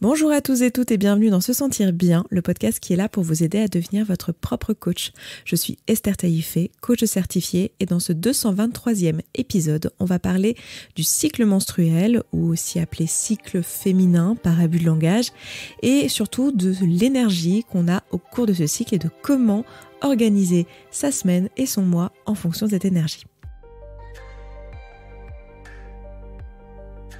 Bonjour à tous et toutes et bienvenue dans Se Sentir Bien, le podcast qui est là pour vous aider à devenir votre propre coach. Je suis Esther Taïfé, coach certifiée, et dans ce 223e épisode, on va parler du cycle menstruel, ou aussi appelé cycle féminin par abus de langage, et surtout de l'énergie qu'on a au cours de ce cycle et de comment organiser sa semaine et son mois en fonction de cette énergie.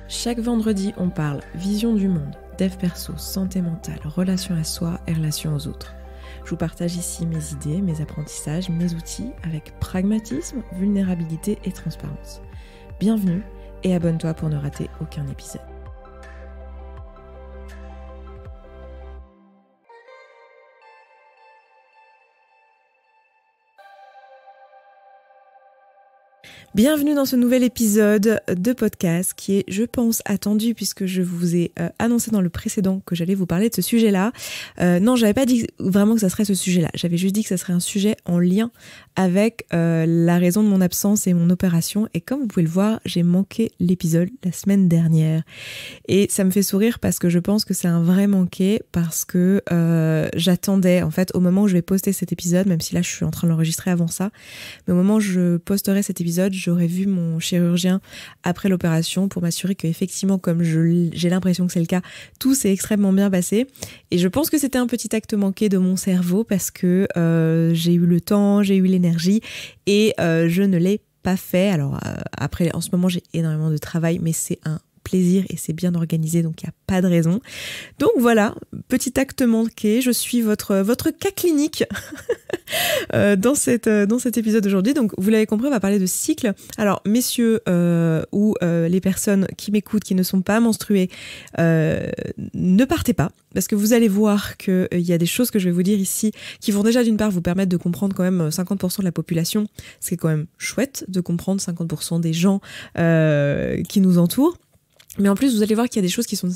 Chaque vendredi, on parle vision du monde dev perso, santé mentale, relation à soi et relation aux autres. Je vous partage ici mes idées, mes apprentissages, mes outils avec pragmatisme, vulnérabilité et transparence. Bienvenue et abonne-toi pour ne rater aucun épisode. Bienvenue dans ce nouvel épisode de podcast qui est, je pense, attendu puisque je vous ai euh, annoncé dans le précédent que j'allais vous parler de ce sujet-là. Euh, non, j'avais pas dit vraiment que ça serait ce sujet-là. J'avais juste dit que ça serait un sujet en lien avec euh, la raison de mon absence et mon opération. Et comme vous pouvez le voir, j'ai manqué l'épisode la semaine dernière. Et ça me fait sourire parce que je pense que c'est un vrai manqué parce que j'attendais, en fait, au moment où je vais poster cet épisode, même si là je suis en train de l'enregistrer avant ça, mais au moment où je posterai cet épisode, j'aurais vu mon chirurgien après l'opération pour m'assurer que effectivement, comme j'ai l'impression que c'est le cas, tout s'est extrêmement bien passé. Et je pense que c'était un petit acte manqué de mon cerveau parce que euh, j'ai eu le temps, j'ai eu l'énergie et euh, je ne l'ai pas fait. Alors euh, après, en ce moment, j'ai énormément de travail, mais c'est un plaisir et c'est bien organisé, donc il n'y a pas de raison. Donc voilà, petit acte manqué, je suis votre, votre cas clinique euh, dans, cette, euh, dans cet épisode d'aujourd'hui. Donc vous l'avez compris, on va parler de cycle. Alors messieurs euh, ou les personnes qui m'écoutent, qui ne sont pas menstruées, ne partez pas, parce que vous allez voir qu'il y a des choses que je vais vous dire ici qui vont déjà d'une part vous permettre de comprendre quand même 50% de la population, ce qui est quand même chouette de comprendre 50% des gens qui nous entourent. Mais en plus, vous allez voir qu'il y a des choses qui sont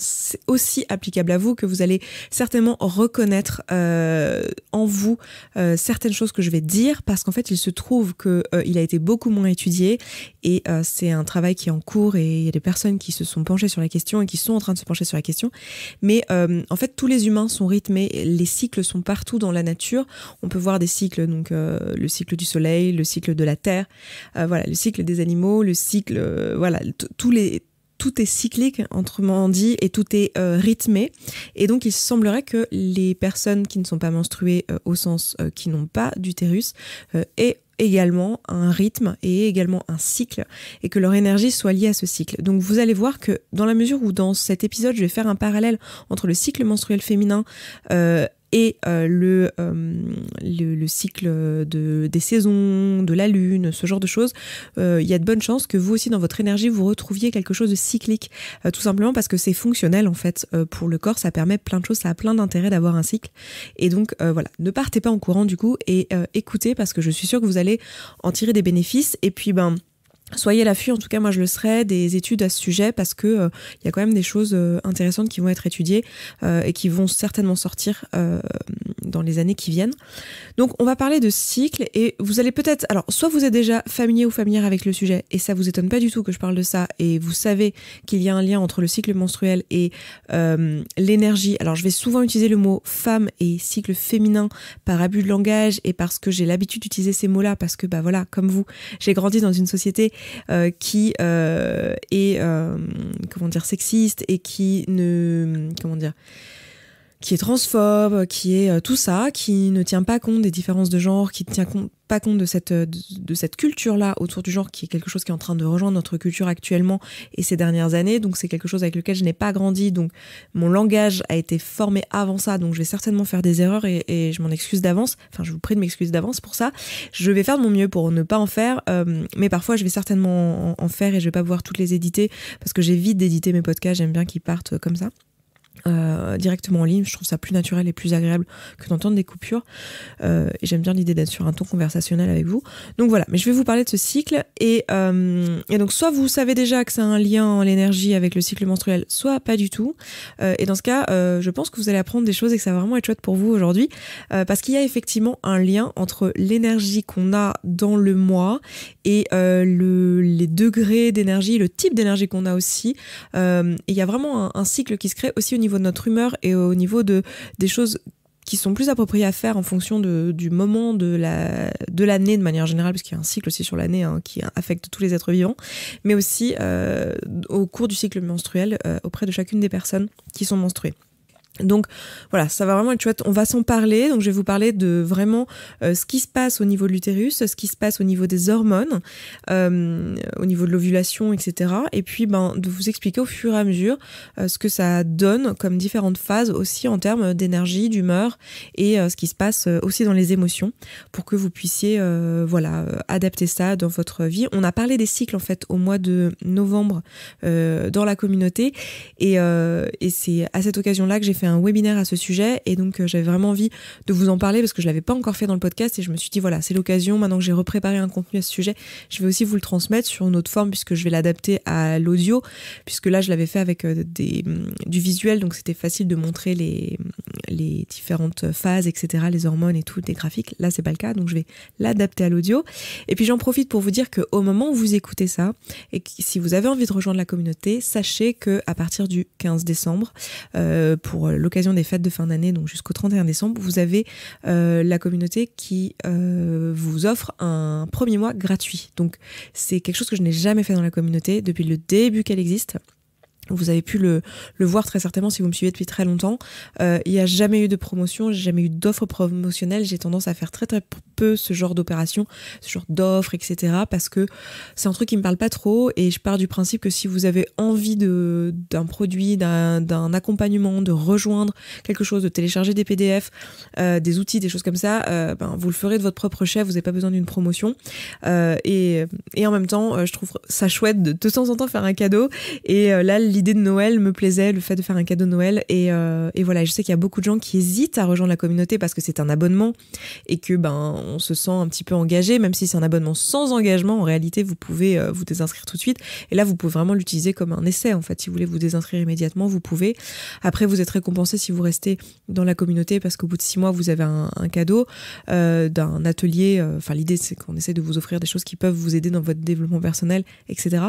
aussi applicables à vous, que vous allez certainement reconnaître euh, en vous euh, certaines choses que je vais dire, parce qu'en fait, il se trouve qu'il euh, a été beaucoup moins étudié, et c'est un travail qui est en cours, et il y a des personnes qui se sont penchées sur la question et qui sont en train de se pencher sur la question. Mais en fait, tous les humains sont rythmés, les cycles sont partout dans la nature. On peut voir des cycles, donc le cycle du soleil, le cycle de la terre, voilà, le cycle des animaux, le cycle, voilà, tous les tout est cyclique, autrement dit, et tout est euh, rythmé. Et donc, il semblerait que les personnes qui ne sont pas menstruées, euh, au sens euh, qui n'ont pas d'utérus, aient également un rythme et également un cycle et que leur énergie soit liée à ce cycle. Donc vous allez voir que dans la mesure où dans cet épisode je vais faire un parallèle entre le cycle menstruel féminin euh, et euh, euh, le, le, cycle de, des saisons, de la lune, ce genre de choses, euh, il y a de bonnes chances que vous aussi dans votre énergie vous retrouviez quelque chose de cyclique, tout simplement parce que c'est fonctionnel en fait pour le corps, ça permet plein de choses, ça a plein d'intérêt d'avoir un cycle. Et donc voilà, ne partez pas en courant du coup et écoutez parce que je suis sûre que vous allez en tirer des bénéfices et puis ben Soyez l'affût, en tout cas moi je le serai, des études à ce sujet parce que euh, il y a quand même des choses euh, intéressantes qui vont être étudiées euh, et qui vont certainement sortir dans les années qui viennent. Donc on va parler de cycle et vous allez peut-être, alors soit vous êtes déjà familier ou familière avec le sujet et ça vous étonne pas du tout que je parle de ça et vous savez qu'il y a un lien entre le cycle menstruel et l'énergie. Alors je vais souvent utiliser le mot femme et cycle féminin par abus de langage et parce que j'ai l'habitude d'utiliser ces mots-là parce que bah voilà, comme vous, j'ai grandi dans une société euh, qui euh, est euh, comment dire sexiste et qui ne comment dire qui est transphobe, qui est euh, tout ça, qui ne tient pas compte des différences de genre, qui ne tient pas compte de cette, euh, de, cette culture-là autour du genre, qui est quelque chose qui est en train de rejoindre notre culture actuellement et ces dernières années. Donc c'est quelque chose avec lequel je n'ai pas grandi. Donc mon langage a été formé avant ça. Donc je vais certainement faire des erreurs et, je m'en excuse d'avance. Enfin, je vous prie de m'excuser d'avance pour ça. Je vais faire de mon mieux pour ne pas en faire. Euh, mais parfois, je vais certainement en, faire et je vais pas pouvoir toutes les éditer parce que j'évite d'éditer mes podcasts. J'aime bien qu'ils partent comme ça. Euh, directement en ligne. Je trouve ça plus naturel et plus agréable que d'entendre des coupures. Euh, et j'aime bien l'idée d'être sur un ton conversationnel avec vous. Donc voilà, mais je vais vous parler de ce cycle. Et, euh, donc soit vous savez déjà que c'est un lien, l'énergie avec le cycle menstruel, soit pas du tout. et dans ce cas, je pense que vous allez apprendre des choses et que ça va vraiment être chouette pour vous aujourd'hui. parce qu'il y a effectivement un lien entre l'énergie qu'on a dans le mois et les degrés d'énergie, le type d'énergie qu'on a aussi. et il y a vraiment un, un cycle qui se crée aussi au niveau niveau de notre humeur et au niveau de, des choses qui sont plus appropriées à faire en fonction de, du moment de l'année la, de, l'année de manière générale, puisqu'il y a un cycle aussi sur l'année hein, qui affecte tous les êtres vivants, mais aussi euh, au cours du cycle menstruel euh, auprès de chacune des personnes qui sont menstruées. Donc voilà, ça va vraiment être chouette. On va s'en parler. Donc je vais vous parler de vraiment euh, ce qui se passe au niveau de l'utérus, ce qui se passe au niveau des hormones, euh, au niveau de l'ovulation, etc. Et puis ben, de vous expliquer au fur et à mesure euh, ce que ça donne comme différentes phases aussi en termes d'énergie, d'humeur et ce qui se passe aussi dans les émotions pour que vous puissiez voilà adapter ça dans votre vie. On a parlé des cycles en fait au mois de novembre dans la communauté et, et c'est à cette occasion-là que j'ai fait un webinaire à ce sujet et donc euh, j'avais vraiment envie de vous en parler parce que je l'avais pas encore fait dans le podcast et je me suis dit voilà, c'est l'occasion maintenant que j'ai repréparé un contenu à ce sujet, je vais aussi vous le transmettre sur une autre forme puisque je vais l'adapter à l'audio puisque là je l'avais fait avec euh, des, mm, du visuel donc c'était facile de montrer les, mm, différentes phases etc, les hormones et tout, des graphiques. Là c'est pas le cas donc je vais l'adapter à l'audio et puis j'en profite pour vous dire que au moment où vous écoutez ça et si vous avez envie de rejoindre la communauté, sachez que à partir du 15 décembre euh, pour l'occasion des fêtes de fin d'année, donc jusqu'au 31 décembre, vous avez euh, la communauté qui euh, vous offre un premier mois gratuit. Donc c'est quelque chose que je n'ai jamais fait dans la communauté depuis le début qu'elle existe. Vous avez pu le, voir très certainement si vous me suivez depuis très longtemps. Euh, il n'y a jamais eu de promotion, j'ai jamais eu d'offre promotionnelle. J'ai tendance à faire très très peu ce genre d'opération, ce genre d'offres, etc. Parce que c'est un truc qui me parle pas trop et je pars du principe que si vous avez envie d'un produit, d'un accompagnement, de rejoindre quelque chose, de télécharger des PDF, euh, des outils, des choses comme ça, euh, ben, vous le ferez de votre propre chef. Vous n'avez pas besoin d'une promotion. et, en même temps, je trouve ça chouette de, de temps en temps faire un cadeau. Et là, l'idée de Noël me plaisait, le fait de faire un cadeau de Noël. Euh, et, voilà, je sais qu'il y a beaucoup de gens qui hésitent à rejoindre la communauté parce que c'est un abonnement et que ben on se sent un petit peu engagé, même si c'est un abonnement sans engagement. En réalité, vous pouvez euh, vous désinscrire tout de suite. Et là, vous pouvez vraiment l'utiliser comme un essai. En fait, si vous voulez vous désinscrire immédiatement, vous pouvez. Après, vous êtes récompensé si vous restez dans la communauté parce qu'au bout de six mois, vous avez un, cadeau euh, d'un atelier. Enfin, l'idée, c'est qu'on essaie de vous offrir des choses qui peuvent vous aider dans votre développement personnel, etc.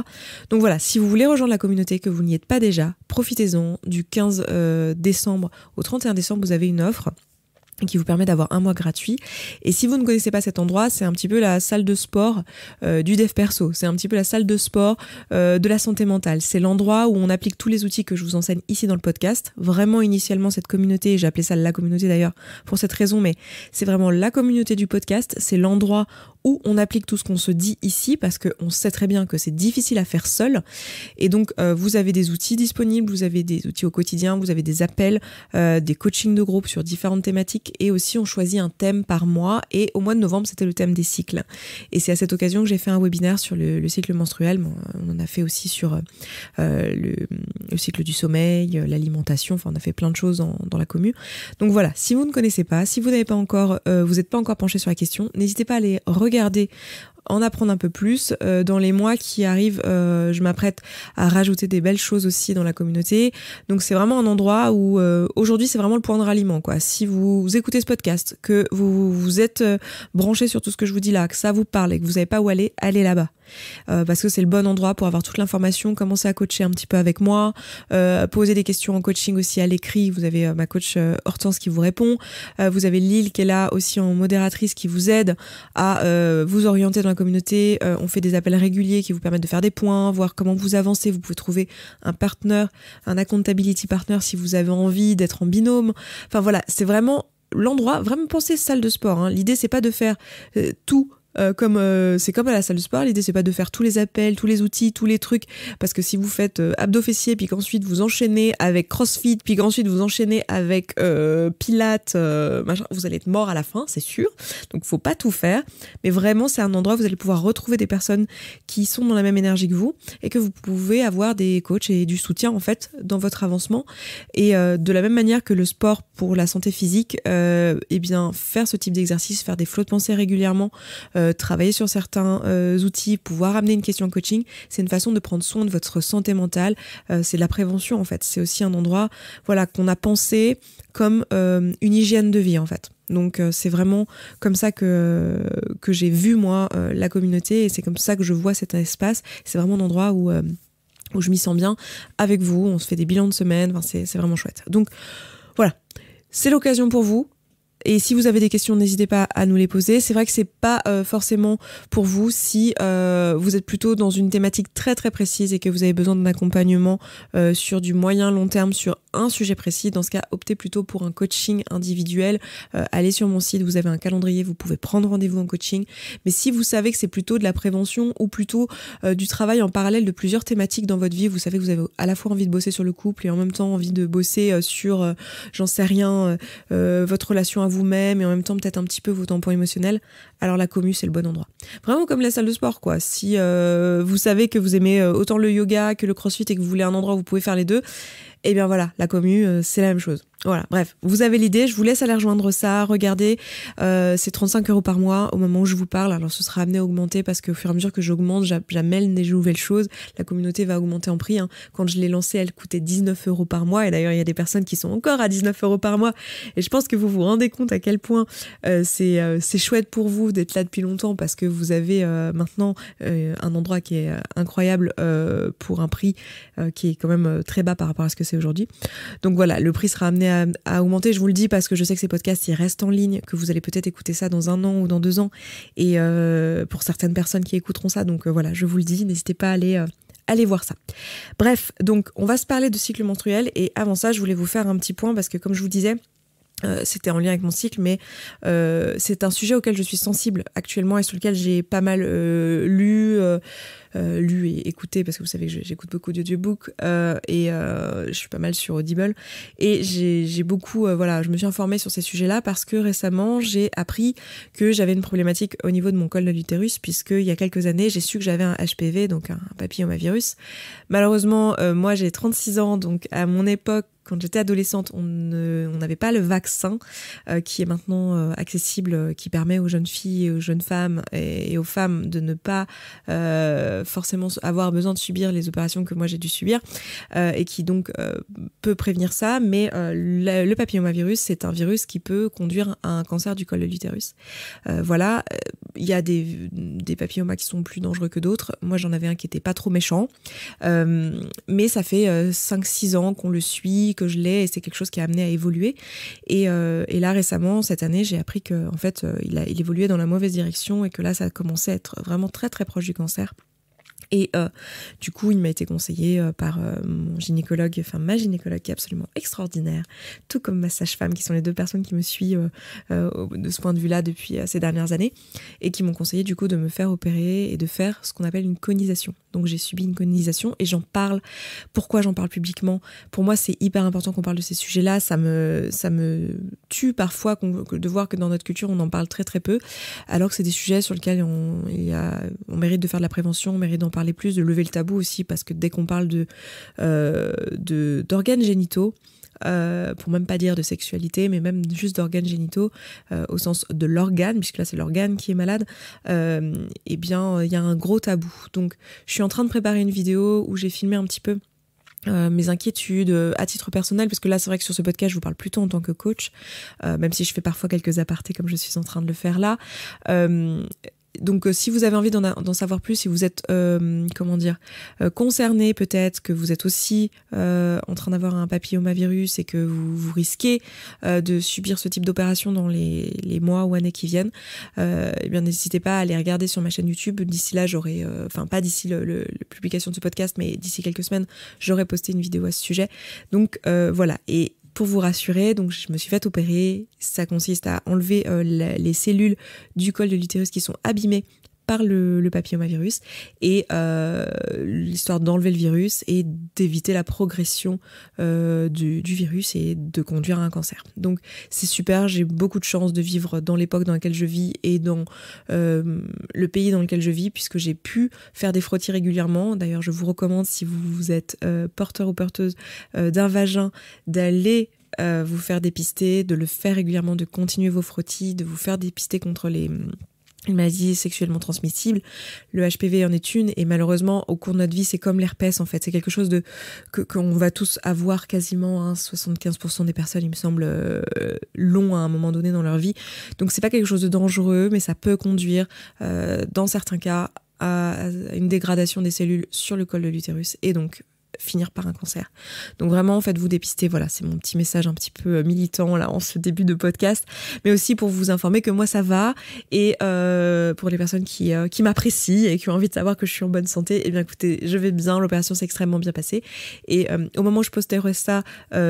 Donc voilà, si vous voulez rejoindre la communauté, que vous n'y pas déjà, profitez-en. Du 15 euh, décembre au 31 décembre, vous avez une offre qui vous permet d'avoir un mois gratuit. Et si vous ne connaissez pas cet endroit, c'est un petit peu la salle de sport euh, du dev perso, c'est un petit peu la salle de sport euh, de la santé mentale. C'est l'endroit où on applique tous les outils que je vous enseigne ici dans le podcast. Vraiment initialement cette communauté, j'ai appelé ça la communauté d'ailleurs pour cette raison, mais c'est vraiment la communauté du podcast, c'est l'endroit où on applique tout ce qu'on se dit ici parce qu'on sait très bien que c'est difficile à faire seul. Et donc, euh, vous avez des outils disponibles, vous avez des outils au quotidien, vous avez des appels, euh, des coachings de groupe sur différentes thématiques et aussi on choisit un thème par mois. Et au mois de novembre, c'était le thème des cycles. Et c'est à cette occasion que j'ai fait un webinaire sur le, cycle menstruel. on en a fait aussi sur euh, le, cycle du sommeil, l'alimentation. Enfin, on a fait plein de choses dans, la commune. Donc voilà, si vous ne connaissez pas, si vous n'avez pas encore, vous n'êtes pas encore penché sur la question, n'hésitez pas à aller regarder regarder en apprendre un peu plus. Euh, dans les mois qui arrivent, euh, je m'apprête à rajouter des belles choses aussi dans la communauté. Donc c'est vraiment un endroit où euh, aujourd'hui c'est vraiment le point de ralliement. Quoi. Si vous, écoutez ce podcast, que vous vous êtes branché sur tout ce que je vous dis là, que ça vous parle et que vous n'avez pas où aller, allez là-bas. Euh, parce que c'est le bon endroit pour avoir toute l'information, commencer à coacher un petit peu avec moi, euh, poser des questions en coaching aussi à l'écrit. Vous avez euh, ma coach Hortense qui vous répond. vous avez Lille qui est là aussi en modératrice qui vous aide à vous orienter dans la communauté. on fait des appels réguliers qui vous permettent de faire des points, voir comment vous avancez. Vous pouvez trouver un partner, un accountability partner si vous avez envie d'être en binôme. Enfin voilà, c'est vraiment l'endroit, vraiment penser salle de sport. Hein. L'idée, c'est pas de faire tout euh, comme euh, c'est comme à la salle de sport, l'idée c'est pas de faire tous les appels, tous les outils, tous les trucs, parce que si vous faites euh, abdo-fessier puis qu'ensuite vous enchaînez avec CrossFit, puis qu'ensuite vous enchaînez avec Pilates, vous allez être mort à la fin, c'est sûr. Donc faut pas tout faire, mais vraiment c'est un endroit où vous allez pouvoir retrouver des personnes qui sont dans la même énergie que vous et que vous pouvez avoir des coachs et du soutien en fait dans votre avancement. Et de la même manière que le sport pour la santé physique, et eh bien faire ce type d'exercice, faire des flots de pensée régulièrement. Euh, travailler sur certains euh, outils, pouvoir amener une question coaching, c'est une façon de prendre soin de votre santé mentale. Euh, c'est de la prévention en fait. C'est aussi un endroit, voilà, qu'on a pensé comme une hygiène de vie en fait. Donc c'est vraiment comme ça que, que j'ai vu moi la communauté et c'est comme ça que je vois cet espace. C'est vraiment un endroit où, où je m'y sens bien avec vous. On se fait des bilans de semaine. Enfin, c'est vraiment chouette. Donc voilà, c'est l'occasion pour vous et si vous avez des questions, n'hésitez pas à nous les poser. C'est vrai que c'est pas euh, forcément pour vous si euh, vous êtes plutôt dans une thématique très très précise et que vous avez besoin d'un accompagnement euh, sur du moyen long terme sur un sujet précis. Dans ce cas, optez plutôt pour un coaching individuel. allez sur mon site, vous avez un calendrier, vous pouvez prendre rendez-vous en coaching. Mais si vous savez que c'est plutôt de la prévention ou plutôt du travail en parallèle de plusieurs thématiques dans votre vie, vous savez que vous avez à la fois envie de bosser sur le couple et en même temps envie de bosser sur, j'en sais rien, votre relation à vous-même et en même temps peut-être un petit peu vos tampons émotionnels, alors la commu c'est le bon endroit. Vraiment comme la salle de sport quoi. Si euh, vous savez que vous aimez euh, autant le yoga que le crossfit et que vous voulez un endroit où vous pouvez faire les deux, et eh bien voilà, la commu, euh, c'est la même chose. Voilà, bref, vous avez l'idée, je vous laisse aller rejoindre ça, regardez, euh, c'est 35 euros par mois au moment où je vous parle, alors ce sera amené à augmenter parce qu'au fur et à mesure que j'augmente, j'amène des nouvelles choses, la communauté va augmenter en prix. Hein. Quand je l'ai lancée, elle coûtait 19 euros par mois, et d'ailleurs il y a des personnes qui sont encore à 19 euros par mois, et je pense que vous vous rendez compte à quel point euh, c'est chouette pour vous d'être là depuis longtemps parce que vous avez maintenant un endroit qui est incroyable pour un prix qui est quand même très bas par rapport à ce que aujourd'hui. Donc voilà, le prix sera amené à, augmenter. Je vous le dis parce que je sais que ces podcasts, ils restent en ligne, que vous allez peut-être écouter ça dans un an ou dans deux ans. Et euh, pour certaines personnes qui écouteront ça, donc euh, voilà, je vous le dis, n'hésitez pas à aller... Euh, aller voir ça. Bref, donc on va se parler de cycle menstruel et avant ça, je voulais vous faire un petit point parce que comme je vous disais, c'était en lien avec mon cycle, mais c'est un sujet auquel je suis sensible actuellement et sur lequel j'ai pas mal lu, euh, lu et écouté, parce que vous savez que j'écoute beaucoup d'audiobooks euh, et euh, je suis pas mal sur Audible. Et j'ai beaucoup, euh, voilà, je me suis informée sur ces sujets-là parce que récemment, j'ai appris que j'avais une problématique au niveau de mon col de l'utérus, puisqu'il y a quelques années, j'ai su que j'avais un HPV, donc un papillomavirus. Malheureusement, euh, moi, j'ai 36 ans, donc à mon époque, quand j'étais adolescente, on n'avait pas le vaccin euh, qui est maintenant accessible, qui permet aux jeunes filles, aux jeunes femmes et, et aux femmes de ne pas euh, forcément avoir besoin de subir les opérations que moi j'ai dû subir euh, et qui donc euh, peut prévenir ça. Mais le, papillomavirus, c'est un virus qui peut conduire à un cancer du col de l'utérus. voilà, il y a des, des papillomas qui sont plus dangereux que d'autres. Moi j'en avais un qui n'était pas trop méchant. mais ça fait 5-6 ans qu'on le suit, que je l'ai, et c'est quelque chose qui a amené à évoluer. Et, et là, récemment, cette année, j'ai appris qu'en en fait, il, a, il évoluait dans la mauvaise direction et que là, ça commençait à être vraiment très très proche du cancer. Et euh, du coup, il m'a été conseillé euh, par euh, mon gynécologue, enfin ma gynécologue qui est absolument extraordinaire, tout comme ma sage-femme, qui sont les deux personnes qui me suivent de ce point de vue-là depuis ces dernières années, et qui m'ont conseillé du coup de me faire opérer et de faire ce qu'on appelle une conisation. Donc j'ai subi une conisation et j'en parle. Pourquoi j'en parle publiquement Pour moi, c'est hyper important qu'on parle de ces sujets-là. Ça me, ça me tue parfois de voir que dans notre culture, on en parle très très peu, alors que c'est des sujets sur lesquels on, on mérite de faire de la prévention, on mérite d'en parler parler plus, de lever le tabou aussi, parce que dès qu'on parle de euh, d'organes génitaux, euh, pour même pas dire de sexualité, mais même juste d'organes génitaux, euh, au sens de l'organe, puisque là c'est l'organe qui est malade, et eh bien il y a un gros tabou. Donc je suis en train de préparer une vidéo où j'ai filmé un petit peu. mes inquiétudes à titre personnel, parce que là c'est vrai que sur ce podcast je vous parle plutôt en tant que coach, même si je fais parfois quelques apartés comme je suis en train de le faire là donc euh, si vous avez envie d'en savoir plus, si vous êtes euh, comment dire euh, concerné peut-être, que vous êtes aussi en train d'avoir un papillomavirus et que vous, risquez de subir ce type d'opération dans les, mois ou années qui viennent, eh bien n'hésitez pas à aller regarder sur ma chaîne YouTube. D'ici là, j'aurai, enfin pas d'ici le, la publication de ce podcast, mais d'ici quelques semaines, j'aurai posté une vidéo à ce sujet. Donc voilà. Et pour vous rassurer, donc je me suis fait opérer. Ça consiste à enlever euh, les cellules du col de l'utérus qui sont abîmées par le, papillomavirus et euh, l'histoire d'enlever le virus et d'éviter la progression euh, du, virus et de conduire à un cancer. Donc c'est super, j'ai beaucoup de chance de vivre dans l'époque dans laquelle je vis et dans euh, le pays dans lequel je vis puisque j'ai pu faire des frottis régulièrement. D'ailleurs, je vous recommande si vous êtes porteur ou porteuse d'un vagin d'aller vous faire dépister, de le faire régulièrement, de continuer vos frottis, de vous faire dépister contre les une maladie sexuellement transmissible. Le HPV en est une, et malheureusement, au cours de notre vie, c'est comme l'herpès en fait. C'est quelque chose de que qu'on va tous avoir quasiment. 75% hein, des personnes, il me semble, euh, long à un moment donné dans leur vie. Donc c'est pas quelque chose de dangereux, mais ça peut conduire, euh, dans certains cas, à une dégradation des cellules sur le col de l'utérus et donc finir par un cancer. Donc vraiment, fait, vous dépister. Voilà, c'est mon petit message un petit peu euh, militant là en ce début de podcast, mais aussi pour vous informer que moi ça va et euh, pour les personnes qui, euh, qui m'apprécient et qui ont envie de savoir que je suis en bonne santé, eh bien écoutez, je vais bien, l'opération s'est extrêmement bien passée et au moment où je posterai ça,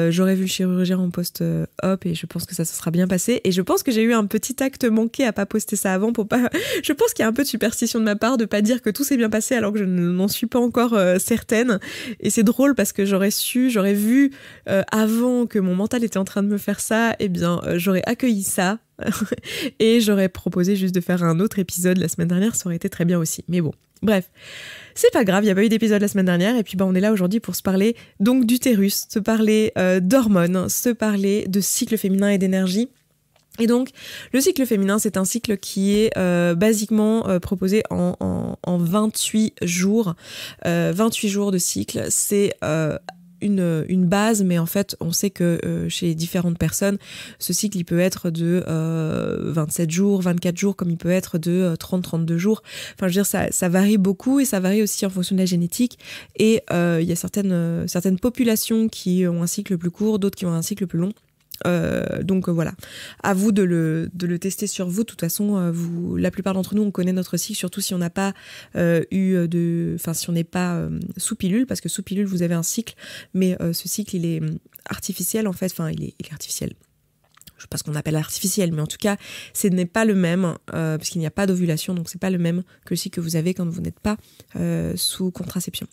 j'aurai vu le chirurgien en post-op et je pense que ça se sera bien passé et je pense que j'ai eu un petit acte manqué à pas poster ça avant pour pas. je pense qu'il y a un peu de superstition de ma part de pas dire que tout s'est bien passé alors que je n'en suis pas encore certaine et c'est drôle parce que j'aurais su, j'aurais vu euh, avant que mon mental était en train de me faire ça, et eh bien, euh, j'aurais accueilli ça et j'aurais proposé juste de faire un autre épisode la semaine dernière, ça aurait été très bien aussi. Mais bon, bref, c'est pas grave, il n'y a pas eu d'épisode la semaine dernière et puis bah, on est là aujourd'hui pour se parler donc d'utérus, se parler euh, d'hormones, se parler de cycle féminin et d'énergie. Et donc, le cycle féminin, c'est un cycle qui est euh, basiquement euh, proposé en, 28 jours. 28 euh, jours de cycle, c'est euh, une, base, mais en fait, on sait que chez différentes personnes, ce cycle, il peut être de 27 jours, 24 jours, comme il peut être de 30, 32 jours. Enfin, je veux dire, ça, ça, varie beaucoup et ça varie aussi en fonction de la génétique. Et il y a certaines, certaines populations qui ont un cycle plus court, d'autres qui ont un cycle plus long. Euh, donc euh, voilà, à vous de le, tester sur vous. De toute façon, euh, vous, la plupart d'entre nous, on connaît notre cycle, surtout si on n'a pas eu de, enfin si on n'est pas sous pilule, parce que sous pilule vous avez un cycle, mais ce cycle il est hum, artificiel en fait, enfin il est, artificiel je sais pas ce qu'on appelle artificiel, mais en tout cas, ce n'est pas le même, parce qu'il n'y a pas d'ovulation, donc ce n'est pas le même que le cycle que vous avez quand vous n'êtes pas sous contraception.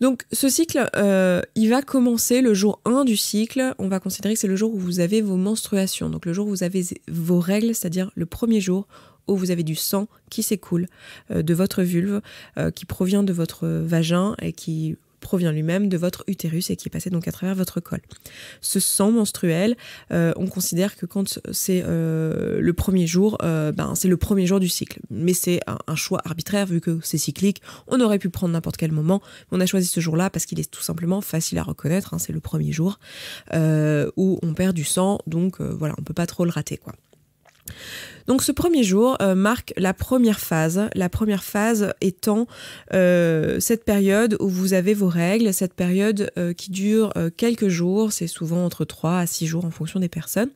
Donc ce cycle, euh, il va commencer le jour 1 du cycle. On va considérer que c'est le jour où vous avez vos menstruations, donc le jour où vous avez vos règles, c'est-à-dire le premier jour où vous avez du sang qui s'écoule euh, de votre vulve, euh, qui provient de votre vagin et qui provient lui-même de votre utérus et qui est passé donc à travers votre col. Ce sang menstruel, euh, on considère que quand c'est euh, le premier jour, euh, ben, c'est le premier jour du cycle. Mais c'est un, choix arbitraire vu que c'est cyclique. On aurait pu prendre n'importe quel moment. On a choisi ce jour-là parce qu'il est tout simplement facile à reconnaître. Hein, c'est le premier jour où on perd du sang, donc voilà, on peut pas trop le rater quoi. Donc ce premier jour euh, marque la première phase, la première phase étant euh, cette période où vous avez vos règles, cette période euh, qui dure quelques jours, c'est souvent entre 3 à 6 jours en fonction des personnes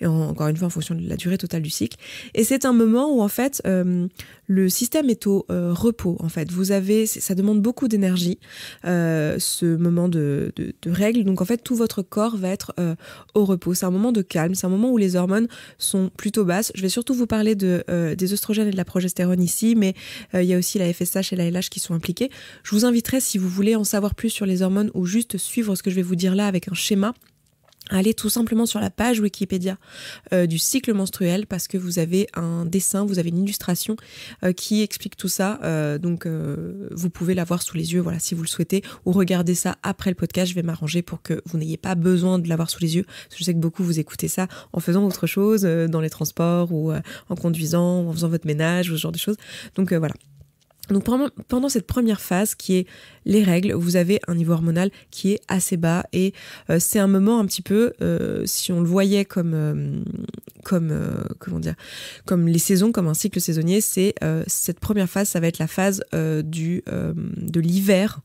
et encore une fois en fonction de la durée totale du cycle. Et c'est un moment où en fait euh, le système est au euh, repos. En fait, vous avez, ça demande beaucoup d'énergie euh, ce moment de, de, règle. Donc en fait, tout votre corps va être au repos. C'est un moment de calme. C'est un moment où les hormones sont plutôt basses. Je vais surtout vous parler de, des oestrogènes et de la progestérone ici, mais il y a aussi la FSH et la LH qui sont impliquées. Je vous inviterai si vous voulez en savoir plus sur les hormones ou juste suivre ce que je vais vous dire là avec un schéma allez tout simplement sur la page Wikipédia euh, du cycle menstruel parce que vous avez un dessin, vous avez une illustration euh, qui explique tout ça. Euh, donc vous pouvez l'avoir sous les yeux, voilà, si vous le souhaitez, ou regardez ça après le podcast. Je vais m'arranger pour que vous n'ayez pas besoin de l'avoir sous les yeux. Parce que je sais que beaucoup vous écoutez ça en faisant autre chose, dans les transports ou en conduisant, ou en faisant votre ménage, ou ce genre de choses. Donc voilà, donc pendant cette première phase qui est les règles, vous avez un niveau hormonal qui est assez bas et euh, c'est un moment un petit peu, euh, si on le voyait comme, euh, comme comment dire, comme les saisons, comme un cycle saisonnier, c'est cette première phase, ça va être la phase du de l'hiver.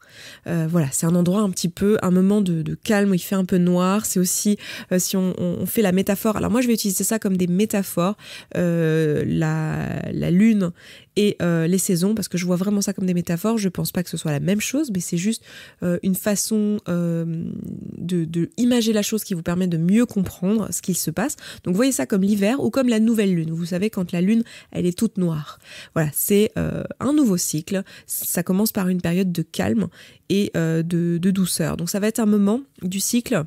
voilà, c'est un endroit un petit peu, un moment de, calme où il fait un peu noir. C'est aussi si on, on, fait la métaphore. Alors moi je vais utiliser ça comme des métaphores. la, la lune et euh, les saisons, parce que je vois vraiment ça comme des métaphores. Je pense pas que ce soit la même chose, mais c'est juste euh, une façon euh, de, de, imager la chose qui vous permet de mieux comprendre ce qu'il se passe. Donc voyez ça comme l'hiver ou comme la nouvelle lune. Vous savez, quand la lune, elle est toute noire. Voilà, c'est un nouveau cycle. Ça commence par une période de calme et de, de douceur. Donc ça va être un moment du cycle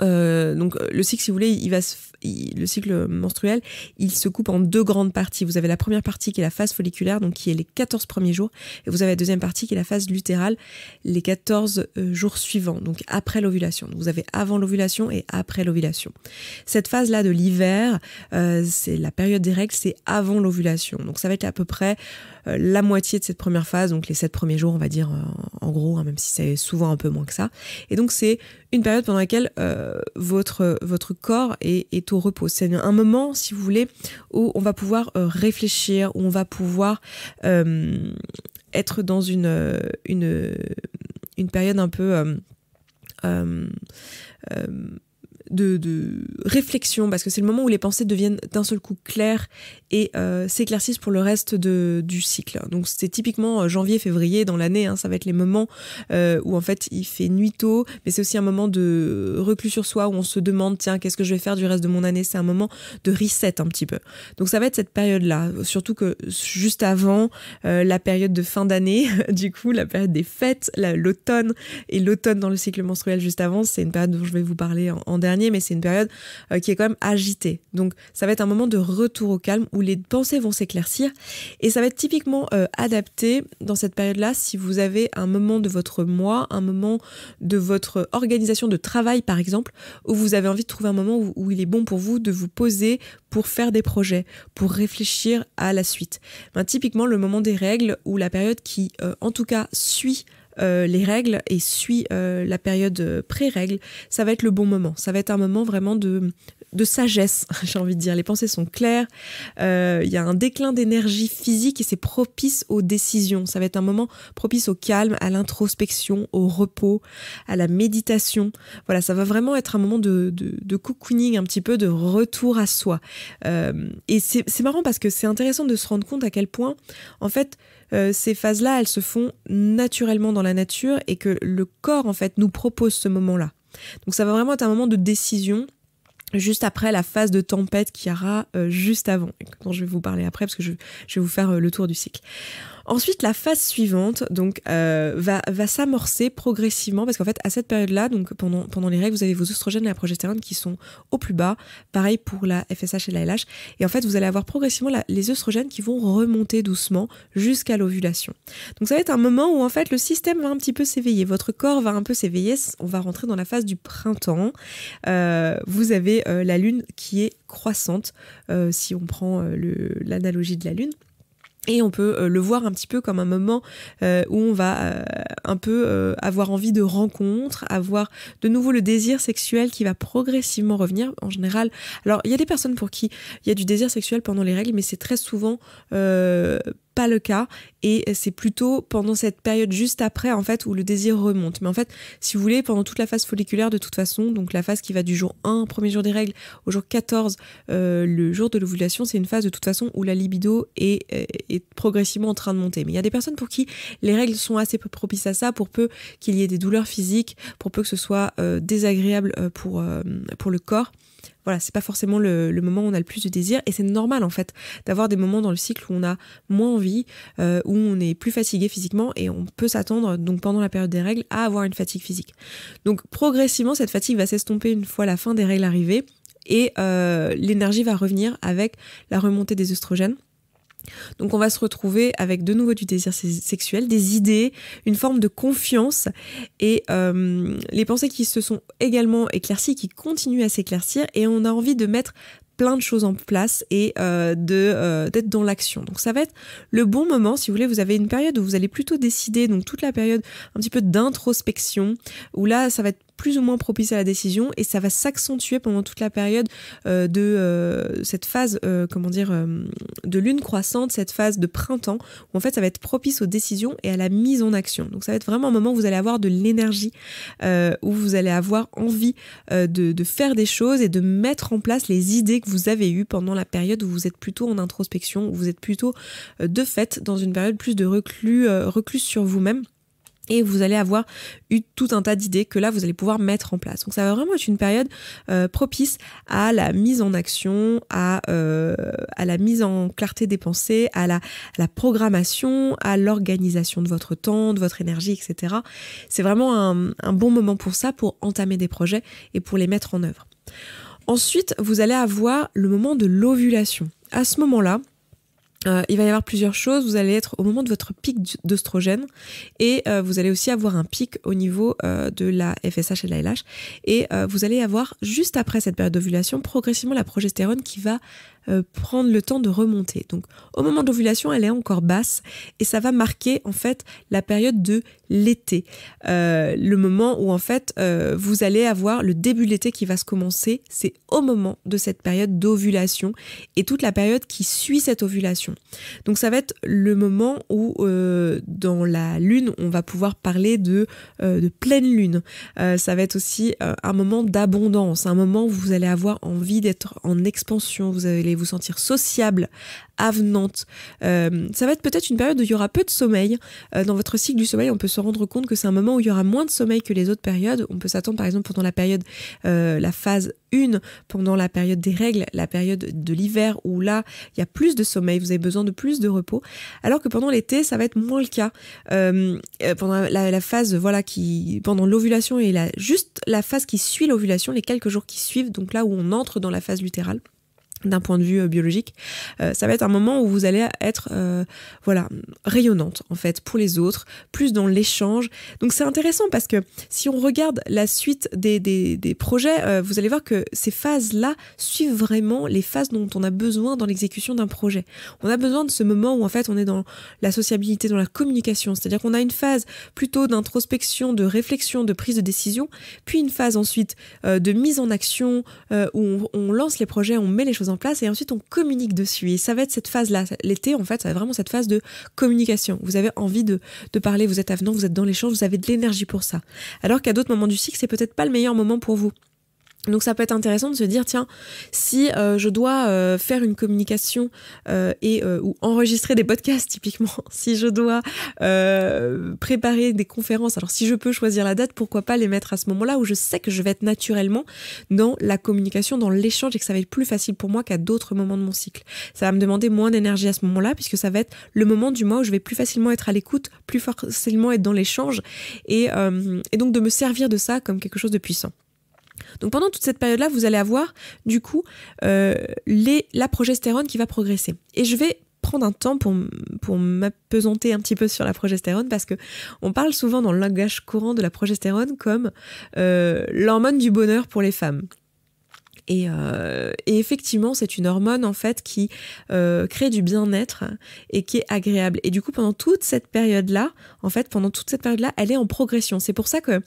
euh, donc euh, le cycle, si vous voulez, il va le cycle menstruel, il se coupe en deux grandes parties. Vous avez la première partie qui est la phase folliculaire, donc qui est les 14 premiers jours, et vous avez la deuxième partie qui est la phase lutérale, les 14 euh, jours suivants, donc après l'ovulation. Vous avez avant l'ovulation et après l'ovulation. Cette phase-là de l'hiver, c'est la période des règles, c'est avant l'ovulation. Donc ça va être à peu près euh, la moitié de cette première phase, donc les sept premiers jours, on va dire euh, en gros, hein, même si c'est souvent un peu moins que ça. Et donc c'est une période pendant laquelle euh, votre, votre corps est, au repos. C'est un moment, si vous voulez, où on va pouvoir réfléchir, où on va pouvoir être dans une, une, une période un peu de, réflexion, parce que c'est le moment où les pensées deviennent d'un seul coup claires et euh, s'éclaircissent pour le reste du cycle. Donc c'est typiquement euh, janvier-février dans l'année, hein, ça va être les moments euh, où en fait il fait nuit tôt, mais c'est aussi un moment de reclus sur soi, où on se demande, tiens, qu'est-ce que je vais faire du reste de mon année C'est un moment de reset un petit peu. Donc ça va être cette période-là, surtout que juste avant la période de fin d'année, du coup la période des fêtes, l'automne, et l'automne dans le cycle menstruel juste avant, c'est une période dont je vais vous parler en dernier mais c'est une période euh, qui est quand même agitée. Donc ça va être un moment de retour au calme où les pensées vont s'éclaircir et ça va être typiquement euh, adapté dans cette période-là si vous avez un moment de votre moi, un moment de votre organisation de travail par exemple, où vous avez envie de trouver un moment où, il est bon pour vous de vous poser pour faire des projets, pour réfléchir à la suite. Ben, typiquement le moment des règles ou la période qui euh, en tout cas suit euh, les règles et suit euh, la période euh, pré règle ça va être le bon moment. Ça va être un moment vraiment de, de sagesse, j'ai envie de dire. Les pensées sont claires, euh, il y a un déclin d'énergie physique et c'est propice aux décisions. Ça va être un moment propice au calme, à l'introspection, au repos, à la méditation. Voilà, ça va vraiment être un moment de, de, cocooning, un petit peu de retour à soi. Euh, et c'est marrant parce que c'est intéressant de se rendre compte à quel point, en fait, euh, ces phases-là, elles se font naturellement dans la nature et que le corps, en fait, nous propose ce moment-là. Donc ça va vraiment être un moment de décision juste après la phase de tempête qu'il y aura euh, juste avant, dont je vais vous parler après, parce que je, vais vous faire euh, le tour du cycle. Ensuite, la phase suivante euh, va, s'amorcer progressivement parce qu'en fait, à cette période-là, donc pendant, les règles, vous avez vos oestrogènes et la progestérone qui sont au plus bas. Pareil pour la FSH et la LH. Et en fait, vous allez avoir progressivement les oestrogènes qui vont remonter doucement jusqu'à l'ovulation. Donc, ça va être un moment où en fait, le système va un petit peu s'éveiller. Votre corps va un peu s'éveiller. On va rentrer dans la phase du printemps. Euh, vous avez euh, la lune qui est croissante, si on prend l'analogie de la lune. Et on peut euh, le voir un petit peu comme un moment euh, où on va euh, un peu avoir envie de rencontre, avoir de nouveau le désir sexuel qui va progressivement revenir en général. Alors il y a des personnes pour qui il y a du désir sexuel pendant les règles, mais c'est très souvent pas le cas et c'est plutôt pendant cette période juste après en fait où le désir remonte. Mais en fait, si vous voulez, pendant toute la phase folliculaire de toute façon, donc la phase qui va du jour 1, premier jour des règles, au jour 14, euh, le jour de l'ovulation, c'est une phase de toute façon où la libido euh, est, progressivement en train de monter. Mais il y a des personnes pour qui les règles sont assez peu propices à ça, pour peu qu'il y ait des douleurs physiques, pour peu que ce soit euh, désagréable pour, pour le corps voilà, c'est pas forcément le, moment où on a le plus de désir et c'est normal en fait d'avoir des moments dans le cycle où on a moins envie, euh, où on est plus fatigué physiquement et on peut s'attendre donc pendant la période des règles à avoir une fatigue physique. Donc progressivement cette fatigue va s'estomper une fois la fin des règles arrivée et euh, l'énergie va revenir avec la remontée des oestrogènes donc on va se retrouver avec de nouveau du désir sexuel, des idées, une forme de confiance et euh, les pensées qui se sont également éclaircies, qui continuent à s'éclaircir et on a envie de mettre plein de choses en place et euh, de euh, d'être dans l'action. Donc ça va être le bon moment si vous voulez. Vous avez une période où vous allez plutôt décider, donc toute la période un petit peu d'introspection où là ça va être plus ou moins propice à la décision et ça va s'accentuer pendant toute la période euh, de euh, cette phase, euh, comment dire, de lune croissante, cette phase de printemps où en fait ça va être propice aux décisions et à la mise en action. Donc ça va être vraiment un moment où vous allez avoir de l'énergie, où vous allez avoir envie de, faire des choses et de mettre en place les idées que vous avez eues pendant la période où vous êtes plutôt en introspection, où vous êtes plutôt de fait dans une période plus de reclus, reclus sur vous-même et vous allez avoir eu tout un tas d'idées que là vous allez pouvoir mettre en place. Donc ça va vraiment être une période euh, propice à la mise en action, à, euh, à la mise en clarté des pensées, à la, programmation, à l'organisation de votre temps, de votre énergie, etc. C'est vraiment un, un bon moment pour ça, pour entamer des projets et pour les mettre en œuvre. Ensuite, vous allez avoir le moment de l'ovulation. À ce moment-là, euh, il va y avoir plusieurs choses. Vous allez être au moment de votre pic d'oestrogène et euh, vous allez aussi avoir un pic au niveau euh, de la FSH et de la LH. Et vous allez avoir, juste après cette période d'ovulation, progressivement la progestérone qui va euh, prendre le temps de remonter. Donc au moment d'ovulation, elle est encore basse et ça va marquer en fait la période de l'été, euh, le moment où en fait euh, vous allez avoir le début de l'été qui va se commencer, c'est au moment de cette période d'ovulation et toute la période qui suit cette ovulation. Donc ça va être le moment où dans la lune, on va pouvoir parler de, de pleine lune. ça va être aussi un moment d'abondance, un moment où vous allez avoir envie d'être en expansion, vous allez vous sentir sociable, avenante. Euh, ça va être peut-être une période où il y aura peu de sommeil. Euh, dans votre cycle du sommeil, on peut se rendre compte que c'est un moment où il y aura moins de sommeil que les autres périodes. On peut s'attendre par exemple pendant la période, euh, la phase 1, pendant la période des règles, la période de l'hiver où là, il y a plus de sommeil, vous avez besoin de plus de repos. Alors que pendant l'été, ça va être moins le cas. pendant la, phase, voilà, qui, pendant l'ovulation et la, juste la phase qui suit l'ovulation, les quelques jours qui suivent, donc là où on entre dans la phase lutérale d'un point de vue euh, biologique, euh, ça va être un moment où vous allez être euh, voilà rayonnante en fait pour les autres, plus dans l'échange. Donc c'est intéressant parce que si on regarde la suite des, des, projets, vous allez voir que ces phases-là suivent vraiment les phases dont on a besoin dans l'exécution d'un projet. On a besoin de ce moment où en fait on est dans la sociabilité, dans la communication, c'est-à-dire qu'on a une phase plutôt d'introspection, de réflexion, de prise de décision, puis une phase ensuite de mise en action où on, lance les projets, on met les choses en place et ensuite on communique dessus. Et ça va être cette phase-là. L'été, en fait, ça va être vraiment cette phase de communication. Vous avez envie de, de parler, vous êtes avenant, vous êtes dans l'échange, vous avez de l'énergie pour ça. Alors qu'à d'autres moments du cycle, c'est peut-être pas le meilleur moment pour vous. Donc ça peut être intéressant de se dire tiens si euh, je dois euh, faire une communication euh, et ou enregistrer des podcasts typiquement si je dois préparer des conférences alors si je peux choisir la date pourquoi pas les mettre à ce moment-là où je sais que je vais être naturellement dans la communication dans l'échange et que ça va être plus facile pour moi qu'à d'autres moments de mon cycle ça va me demander moins d'énergie à ce moment-là puisque ça va être le moment du mois où je vais plus facilement être à l'écoute plus facilement être dans l'échange et, et donc de me servir de ça comme quelque chose de puissant donc pendant toute cette période-là, vous allez avoir du coup euh, les, la progestérone qui va progresser. Et je vais prendre un temps pour, pour m'apesanter un petit peu sur la progestérone parce que on parle souvent dans le langage courant de la progestérone comme euh, l'hormone du bonheur pour les femmes. Euh, et, effectivement, c'est une hormone en fait qui crée du bien-être et qui est agréable. Et du coup, pendant toute cette période-là, en fait, pendant toute cette période-là, elle est en progression. C'est pour ça que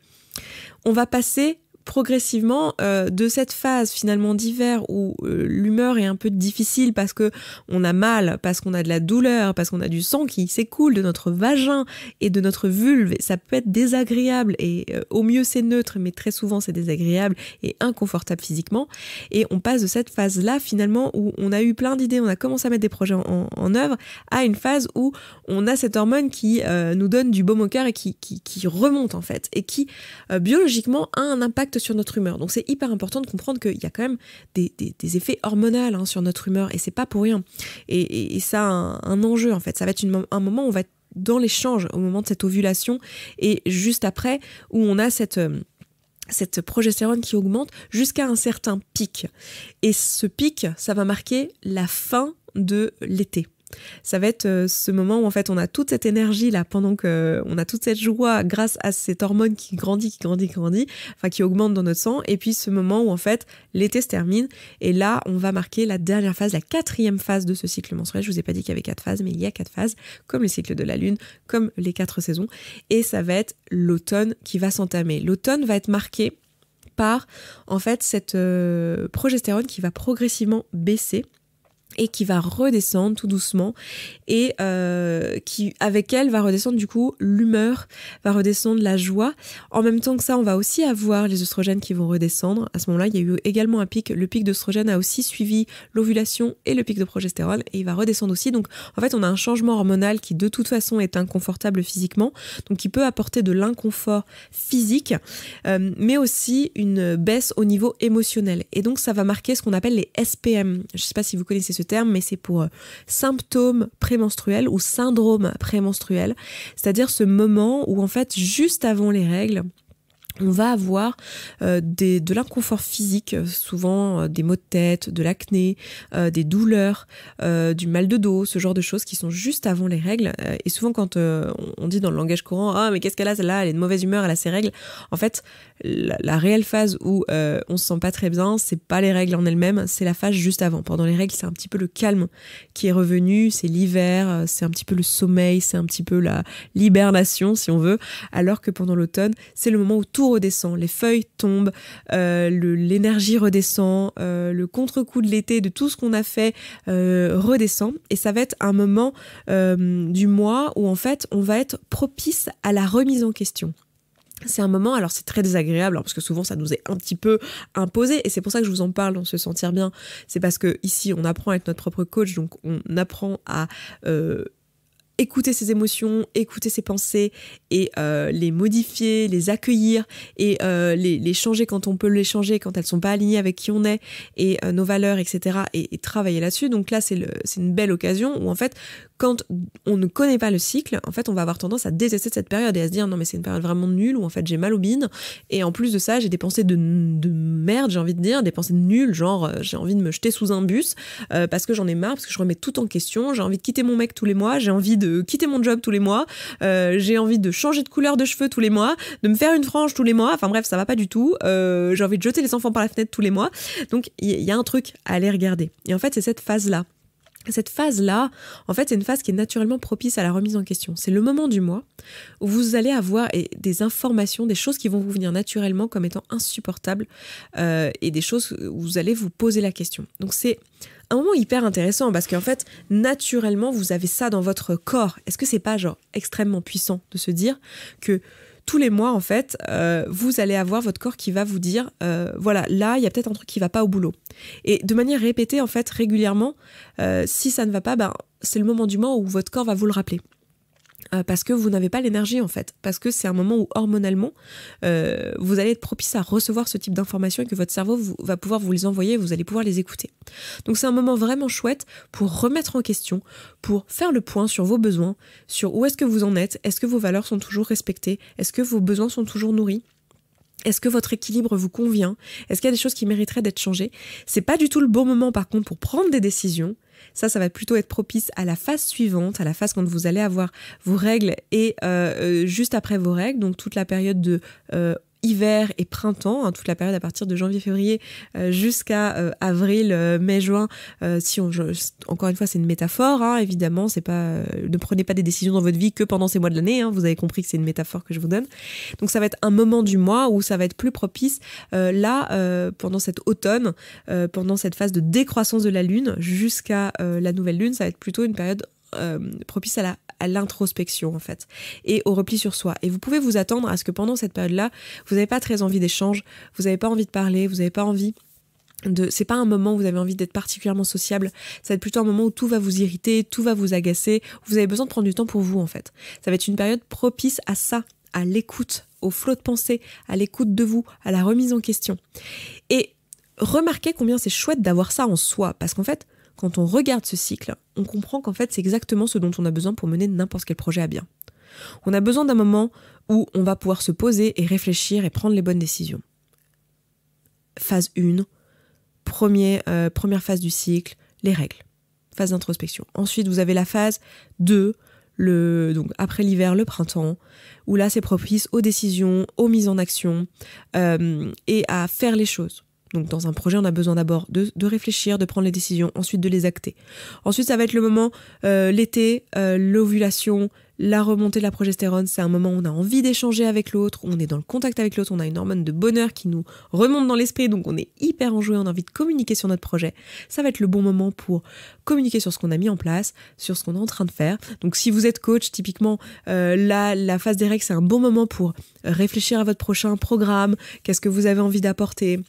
on va passer progressivement euh, de cette phase finalement d'hiver où euh, l'humeur est un peu difficile parce que on a mal, parce qu'on a de la douleur, parce qu'on a du sang qui s'écoule de notre vagin et de notre vulve, et ça peut être désagréable et euh, au mieux c'est neutre mais très souvent c'est désagréable et inconfortable physiquement et on passe de cette phase là finalement où on a eu plein d'idées, on a commencé à mettre des projets en, en, œuvre à une phase où on a cette hormone qui nous donne du baume au cœur et qui, qui, remonte en fait et qui biologiquement a un impact sur notre humeur. Donc c'est hyper important de comprendre qu'il y a quand même des, effets hormonaux hein, sur notre humeur et c'est pas pour rien. Et, ça a un, enjeu en fait. Ça va être un moment où on va être dans l'échange au moment de cette ovulation et juste après où on a cette euh, cette progestérone qui augmente jusqu'à un certain pic. Et ce pic, ça va marquer la fin de l'été. Ça va être euh, ce moment où en fait on a toute cette énergie là pendant que euh, on a toute cette joie grâce à cette hormone qui grandit, qui grandit, qui grandit, enfin qui augmente dans notre sang. Et puis ce moment où en fait l'été se termine et là on va marquer la dernière phase, la quatrième phase de ce cycle menstruel. Je vous ai pas dit qu'il y avait quatre phases, mais il y a quatre phases, comme le cycle de la lune, comme les quatre saisons. Et ça va être l'automne qui va s'entamer. L'automne va être marqué par en fait cette euh, progestérone qui va progressivement baisser et qui va redescendre tout doucement et euh, qui avec elle va redescendre du coup l'humeur, va redescendre la joie. En même temps que ça, on va aussi avoir les oestrogènes qui vont redescendre. À ce moment-là, il y a eu également un pic. Le pic d'oestrogène a aussi suivi l'ovulation et le pic de progestérone et il va redescendre aussi. Donc en fait, on a un changement hormonal qui de toute façon est inconfortable physiquement, donc qui peut apporter de l'inconfort physique, euh, mais aussi une baisse au niveau émotionnel. Et donc ça va marquer ce qu'on appelle les SPM. Je ne sais pas si vous connaissez ce terme, mais c'est pour euh, symptômes prémenstruels ou syndrome prémenstruel, c'est-à-dire ce moment où en fait juste avant les règles, on va avoir euh, de l'inconfort physique, euh, souvent euh, des maux de tête, de l'acné, des douleurs, du mal de dos, ce genre de choses qui sont juste avant les règles. et souvent quand on dit dans le langage courant ⁇ Ah mais qu'est-ce qu'elle a là Elle est de mauvaise humeur, elle a ses règles ⁇ en fait la, réelle phase où on se sent pas très bien, c'est pas les règles en elles-mêmes, c'est la phase juste avant. Pendant les règles, c'est un petit peu le calme qui est revenu, c'est l'hiver, c'est un petit peu le sommeil, c'est un petit peu la l'hibernation si on veut, alors que pendant l'automne, c'est le moment où tout redescend, les feuilles tombent, euh, l'énergie redescend, euh, le contre-coup de l'été, de tout ce qu'on a fait euh, redescend. Et ça va être un moment du mois où en fait on va être propice à la remise en question. C'est un moment, alors c'est très désagréable, hein, parce que souvent ça nous est un petit peu imposé, et c'est pour ça que je vous en parle, on se sentir bien. C'est parce que ici on apprend à être notre propre coach, donc on apprend à écouter ses émotions, écouter ses pensées et euh, les modifier, les accueillir et euh, les, changer quand on peut les changer, quand elles sont pas alignées avec qui on est et euh, nos valeurs, etc. et, travailler là-dessus. Donc là, c'est une belle occasion où en fait, quand on ne connaît pas le cycle, en fait, on va avoir tendance à détester cette période et à se dire non mais c'est une période vraiment nulle où en fait j'ai mal au bine et en plus de ça, j'ai des pensées de, de merde, j'ai envie de dire, des pensées nulles, genre j'ai envie de me jeter sous un bus parce que j'en ai marre, parce que je remets tout en question, j'ai envie de quitter mon mec tous les mois, j'ai envie de quitter mon job tous les mois, euh, j'ai envie de changer de couleur de cheveux tous les mois, de me faire une frange tous les mois, enfin bref, ça va pas du tout, euh, j'ai envie de jeter les enfants par la fenêtre tous les mois. Donc il y, a un truc à aller regarder. Et en fait, c'est cette phase-là. Cette phase-là, en fait, c'est une phase qui est naturellement propice à la remise en question. C'est le moment du mois où vous allez avoir des informations, des choses qui vont vous venir naturellement comme étant insupportables euh, et des choses où vous allez vous poser la question. Donc c'est un moment hyper intéressant parce qu'en fait, naturellement, vous avez ça dans votre corps. Est-ce que c'est pas genre extrêmement puissant de se dire que tous les mois, en fait, euh, vous allez avoir votre corps qui va vous dire, euh, voilà, là, il y a peut-être un truc qui va pas au boulot. Et de manière répétée, en fait, régulièrement, euh, si ça ne va pas, ben, c'est le moment du mois où votre corps va vous le rappeler. Euh, parce que vous n'avez pas l'énergie en fait, parce que c'est un moment où hormonalement euh, vous allez être propice à recevoir ce type d'informations et que votre cerveau va pouvoir vous les envoyer, et vous allez pouvoir les écouter. Donc c'est un moment vraiment chouette pour remettre en question, pour faire le point sur vos besoins, sur où est-ce que vous en êtes, est-ce que vos valeurs sont toujours respectées, est-ce que vos besoins sont toujours nourris, est-ce que votre équilibre vous convient Est-ce qu'il y a des choses qui mériteraient d'être changées C'est pas du tout le bon moment par contre pour prendre des décisions. Ça, ça va plutôt être propice à la phase suivante, à la phase quand vous allez avoir vos règles et euh, euh, juste après vos règles, donc toute la période de euh, hiver et printemps, hein, toute la période à partir de janvier-février euh, jusqu'à euh, avril, euh, mai-juin. si on, encore une fois, c'est une métaphore, hein, évidemment. C'est pas, ne prenez pas des décisions dans votre vie que pendant ces mois de l'année. Hein, vous avez compris que c'est une métaphore que je vous donne. Donc ça va être un moment du mois où ça va être plus propice. là, pendant cet automne, pendant cette phase de décroissance de la lune jusqu'à la nouvelle lune, ça va être plutôt une période euh, propice à l'introspection en fait et au repli sur soi. Et vous pouvez vous attendre à ce que pendant cette période-là, vous n'avez pas très envie d'échange, vous n'avez pas envie de parler, vous n'avez pas envie de c'est pas un moment où vous avez envie d'être particulièrement sociable, ça va être plutôt un moment où tout va vous irriter, tout va vous agacer, vous avez besoin de prendre du temps pour vous en fait. Ça va être une période propice à ça, à l'écoute, au flot de pensée, à l'écoute de vous, à la remise en question. Et remarquez combien c'est chouette d'avoir ça en soi parce qu'en fait, quand on regarde ce cycle, on comprend qu'en fait c'est exactement ce dont on a besoin pour mener n'importe quel projet à bien. On a besoin d'un moment où on va pouvoir se poser et réfléchir et prendre les bonnes décisions. Phase 1, euh, première phase du cycle, les règles, phase d'introspection. Ensuite, vous avez la phase 2, le, donc après l'hiver, le printemps, où là c'est propice aux décisions, aux mises en action euh, et à faire les choses. Donc dans un projet, on a besoin d'abord de, réfléchir, de prendre les décisions, ensuite de les acter. Ensuite, ça va être le moment, euh, l'été, euh, l'ovulation, la remontée de la progestérone. C'est un moment où on a envie d'échanger avec l'autre, on est dans le contact avec l'autre, on a une hormone de bonheur qui nous remonte dans l'esprit, donc on est hyper enjoué, on a envie de communiquer sur notre projet. Ça va être le bon moment pour communiquer sur ce qu'on a mis en place, sur ce qu'on est en train de faire. Donc si vous êtes coach, typiquement, euh, là, la phase des règles, c'est un bon moment pour réfléchir à votre prochain programme, qu'est-ce que vous avez envie d'apporter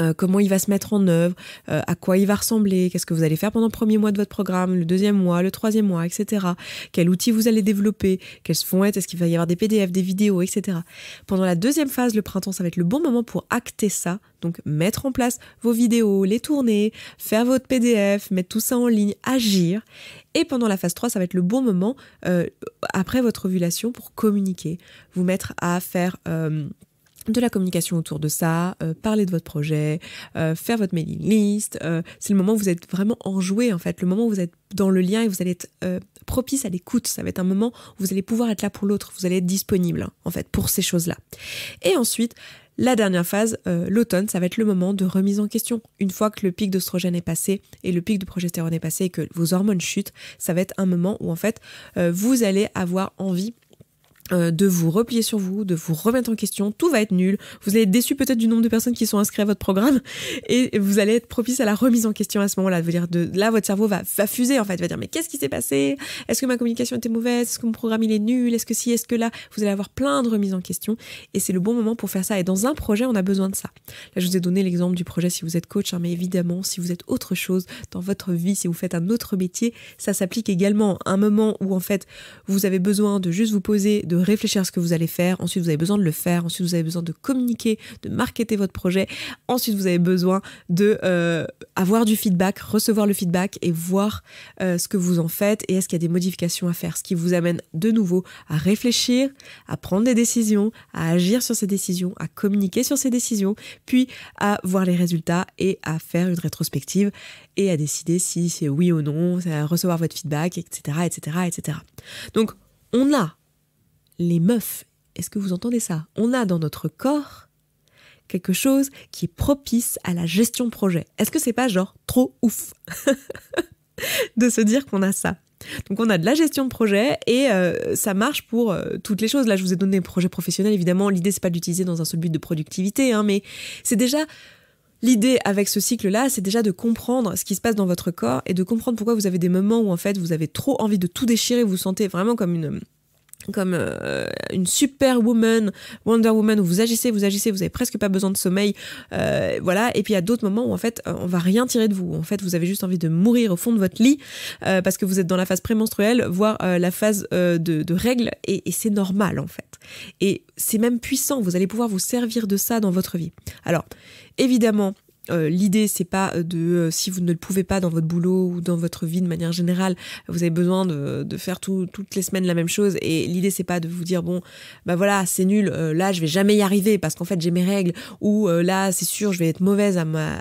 euh, comment il va se mettre en œuvre, euh, à quoi il va ressembler, qu'est-ce que vous allez faire pendant le premier mois de votre programme, le deuxième mois, le troisième mois, etc. Quel outil vous allez développer, quels vont être, est-ce qu'il va y avoir des PDF, des vidéos, etc. Pendant la deuxième phase, le printemps, ça va être le bon moment pour acter ça, donc mettre en place vos vidéos, les tourner, faire votre PDF, mettre tout ça en ligne, agir. Et pendant la phase 3, ça va être le bon moment, euh, après votre ovulation, pour communiquer, vous mettre à faire de la communication autour de ça, euh, parler de votre projet, euh, faire votre mailing list. Euh, c'est le moment où vous êtes vraiment enjoué en fait, le moment où vous êtes dans le lien et vous allez être propice à l'écoute. Ça va être un moment où vous allez pouvoir être là pour l'autre, vous allez être disponible en fait pour ces choses-là. Et ensuite, la dernière phase, l'automne, ça va être le moment de remise en question. Une fois que le pic d'ostrogène est passé et le pic de progestérone est passé et que vos hormones chutent, ça va être un moment où en fait vous allez avoir envie euh, de vous replier sur vous, de vous remettre en question, tout va être nul, vous allez être déçu peut-être du nombre de personnes qui sont inscrites à votre programme et vous allez être propice à la remise en question à ce moment-là, de dire de là votre cerveau va, va fuser en fait, va dire mais qu'est-ce qui s'est passé Est-ce que ma communication était mauvaise Est-ce que mon programme il est nul Est-ce que si est-ce que là vous allez avoir plein de remises en question et c'est le bon moment pour faire ça et dans un projet on a besoin de ça. Là je vous ai donné l'exemple du projet si vous êtes coach hein, mais évidemment si vous êtes autre chose dans votre vie, si vous faites un autre métier, ça s'applique également à un moment où en fait vous avez besoin de juste vous poser de réfléchir à ce que vous allez faire, ensuite vous avez besoin de le faire, ensuite vous avez besoin de communiquer, de marketer votre projet, ensuite vous avez besoin de euh, avoir du feedback, recevoir le feedback et voir euh, ce que vous en faites et est-ce qu'il y a des modifications à faire, ce qui vous amène de nouveau à réfléchir, à prendre des décisions, à agir sur ces décisions, à communiquer sur ces décisions, puis à voir les résultats et à faire une rétrospective et à décider si c'est oui ou non, à recevoir votre feedback, etc., etc., etc. Donc on a les meufs. Est-ce que vous entendez ça On a dans notre corps quelque chose qui est propice à la gestion de projet. Est-ce que c'est pas genre trop ouf de se dire qu'on a ça donc on a de la gestion de projet et euh, ça marche pour euh, toutes les choses. Là, je vous ai donné le projet professionnel. Évidemment, l'idée c'est pas d'utiliser dans un seul but de productivité, hein, mais c'est déjà l'idée avec ce cycle-là, c'est déjà de comprendre ce qui se passe dans votre corps et de comprendre pourquoi vous avez des moments où en fait vous avez trop envie de tout déchirer, vous sentez vraiment comme une comme euh, une superwoman, Wonder Woman, où vous agissez, vous agissez, vous avez presque pas besoin de sommeil, euh, voilà. Et puis il y a d'autres moments où en fait on va rien tirer de vous. En fait, vous avez juste envie de mourir au fond de votre lit euh, parce que vous êtes dans la phase prémenstruelle, voire la phase de, de règles, et, et c'est normal en fait. Et c'est même puissant. Vous allez pouvoir vous servir de ça dans votre vie. Alors évidemment, euh, l'idée, c'est pas de, euh, si vous ne le pouvez pas dans votre boulot ou dans votre vie de manière générale, vous avez besoin de, faire toutes les semaines la même chose. Et l'idée, c'est pas de vous dire bon, bah voilà, c'est nul, euh, là je vais jamais y arriver parce qu'en fait j'ai mes règles, ou là c'est sûr je vais être mauvaise à ma,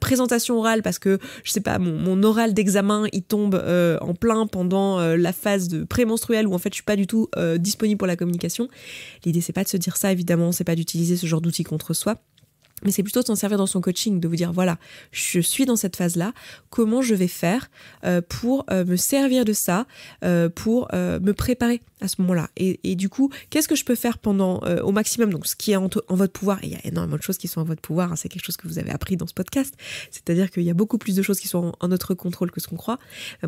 présentation orale parce que je sais pas, mon, oral d'examen il tombe en plein pendant la phase de prémenstruelle où en fait je suis pas du tout disponible pour la communication. L'idée, c'est pas de se dire ça évidemment, c'est pas d'utiliser ce genre d'outil contre soi mais c'est plutôt de s'en servir dans son coaching, de vous dire voilà, je suis dans cette phase-là, comment je vais faire euh, pour euh, me servir de ça, euh, pour me préparer à ce moment-là. Et, du coup, qu'est-ce que je peux faire pendant au maximum Donc, ce qui est en, votre pouvoir, il y a énormément de choses qui sont en votre pouvoir, hein, c'est quelque chose que vous avez appris dans ce podcast, c'est-à-dire qu'il y a beaucoup plus de choses qui sont en, notre contrôle que ce qu'on croit.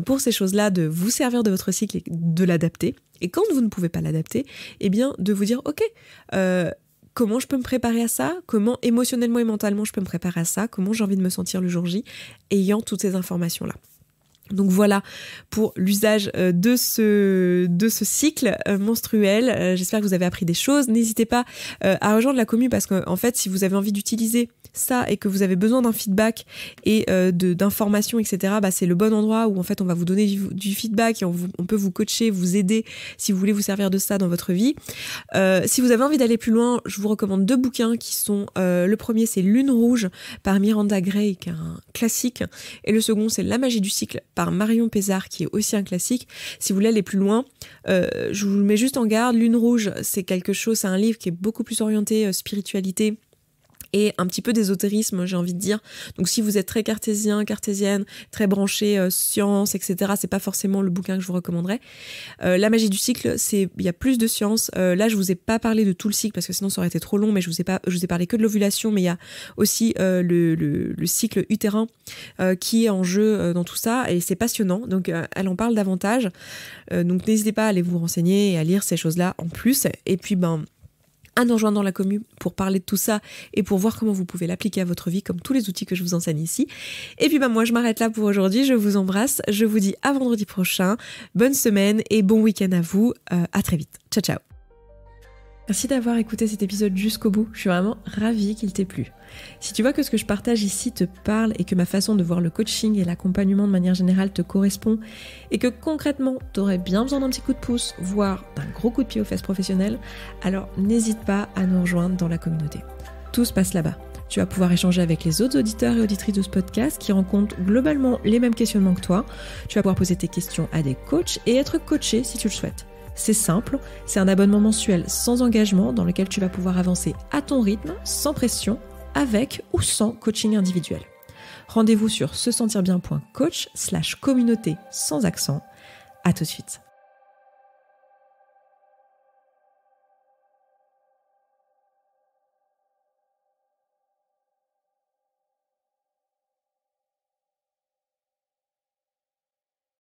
Pour ces choses-là, de vous servir de votre cycle et de l'adapter. Et quand vous ne pouvez pas l'adapter, eh bien, de vous dire ok, comment je peux me préparer à ça, comment émotionnellement et mentalement je peux me préparer à ça, comment j'ai envie de me sentir le jour J, ayant toutes ces informations-là. Donc voilà pour l'usage euh, de ce, de ce cycle euh, menstruel. Euh, j'espère que vous avez appris des choses. N'hésitez pas à rejoindre la commu parce qu'en fait, si vous avez envie d'utiliser ça et que vous avez besoin d'un feedback et d'informations, etc., bah, c'est le bon endroit où en fait on va vous donner du, feedback et on, peut vous coacher, vous aider si vous voulez vous servir de ça dans votre vie. si vous avez envie d'aller plus loin, je vous recommande deux bouquins qui sont le premier c'est Lune Rouge par Miranda Gray, qui est un classique, et le second c'est La magie du cycle par Marion Pézard, qui est aussi un classique. Si vous voulez aller plus loin, euh, je vous mets juste en garde. Lune rouge, c'est quelque chose, c'est un livre qui est beaucoup plus orienté euh, spiritualité et un petit peu d'ésotérisme, j'ai envie de dire. Donc si vous êtes très cartésien, cartésienne, très branché euh, science, etc., c'est pas forcément le bouquin que je vous recommanderais. Euh, la magie du cycle, c'est il y a plus de science. Euh, là, je vous ai pas parlé de tout le cycle parce que sinon ça aurait été trop long, mais je vous ai pas, je vous ai parlé que de l'ovulation, mais il y a aussi le, le, cycle utérin qui est en jeu dans tout ça et c'est passionnant. Donc elle en parle davantage. donc n'hésitez pas à aller vous renseigner et à lire ces choses-là en plus. Et puis ben un enjoint dans la commune pour parler de tout ça et pour voir comment vous pouvez l'appliquer à votre vie comme tous les outils que je vous enseigne ici. Et puis bah moi je m'arrête là pour aujourd'hui, je vous embrasse, je vous dis à vendredi prochain, bonne semaine et bon week-end à vous, euh, à très vite. Ciao ciao Merci d'avoir écouté cet épisode jusqu'au bout, je suis vraiment ravie qu'il t'ait plu. Si tu vois que ce que je partage ici te parle et que ma façon de voir le coaching et l'accompagnement de manière générale te correspond et que concrètement tu aurais bien besoin d'un petit coup de pouce, voire d'un gros coup de pied aux fesses professionnelles, alors n'hésite pas à nous rejoindre dans la communauté. Tout se passe là-bas. Tu vas pouvoir échanger avec les autres auditeurs et auditrices de ce podcast qui rencontrent globalement les mêmes questionnements que toi. Tu vas pouvoir poser tes questions à des coachs et être coaché si tu le souhaites. C'est simple, c'est un abonnement mensuel sans engagement dans lequel tu vas pouvoir avancer à ton rythme, sans pression, avec ou sans coaching individuel. Rendez-vous sur se sentir bien.coach slash communauté sans accent. À tout de suite.